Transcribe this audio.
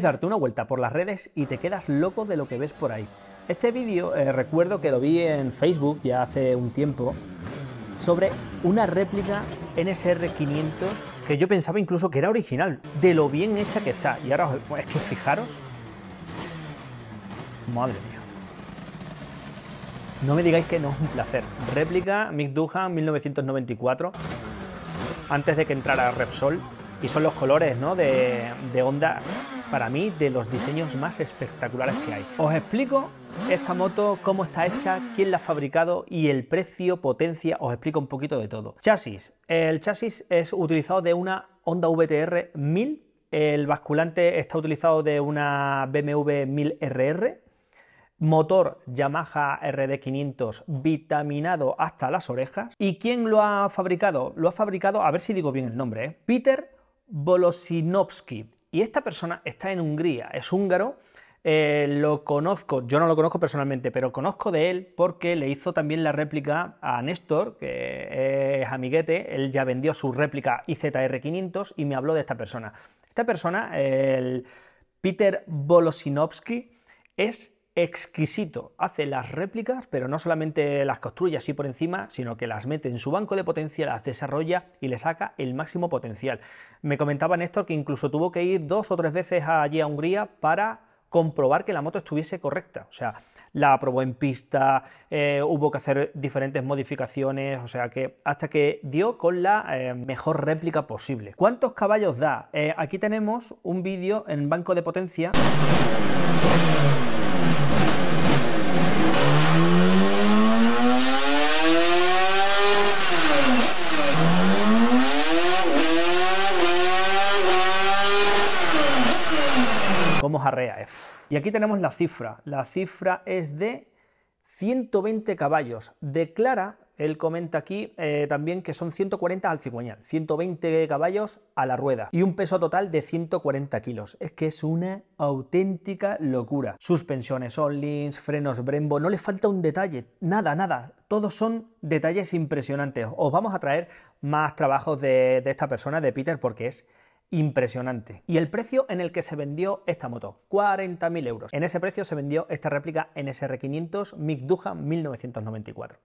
darte una vuelta por las redes y te quedas loco de lo que ves por ahí. Este vídeo eh, recuerdo que lo vi en Facebook ya hace un tiempo sobre una réplica NSR500 que yo pensaba incluso que era original, de lo bien hecha que está. Y ahora pues, es que fijaros. Madre mía. No me digáis que no es un placer. Réplica Mick Duhan 1994, antes de que entrara Repsol. Y son los colores, ¿no? De, de onda para mí de los diseños más espectaculares que hay. Os explico esta moto, cómo está hecha, quién la ha fabricado y el precio, potencia, os explico un poquito de todo. Chasis. El chasis es utilizado de una Honda VTR 1000. El basculante está utilizado de una BMW 1000RR. Motor Yamaha RD500 vitaminado hasta las orejas. ¿Y quién lo ha fabricado? Lo ha fabricado, a ver si digo bien el nombre, ¿eh? Peter Bolosinovsky y esta persona está en Hungría, es húngaro, eh, lo conozco, yo no lo conozco personalmente, pero conozco de él porque le hizo también la réplica a Néstor, que es amiguete, él ya vendió su réplica IZR500 y me habló de esta persona. Esta persona, el Peter Bolosinovsky, es exquisito. Hace las réplicas, pero no solamente las construye así por encima, sino que las mete en su banco de potencia, las desarrolla y le saca el máximo potencial. Me comentaba Néstor que incluso tuvo que ir dos o tres veces allí a Hungría para comprobar que la moto estuviese correcta. O sea, la probó en pista, eh, hubo que hacer diferentes modificaciones, o sea que hasta que dio con la eh, mejor réplica posible. ¿Cuántos caballos da? Eh, aquí tenemos un vídeo en banco de potencia. Eh. Y aquí tenemos la cifra. La cifra es de 120 caballos. Declara, él comenta aquí eh, también que son 140 al cigüeñal, 120 caballos a la rueda y un peso total de 140 kilos. Es que es una auténtica locura. Suspensiones Onlins, frenos Brembo, no le falta un detalle, nada, nada. Todos son detalles impresionantes. Os vamos a traer más trabajos de esta persona, de Peter, porque es impresionante. Y el precio en el que se vendió esta moto, 40.000 euros. En ese precio se vendió esta réplica NSR500 MIG Duhan 1994.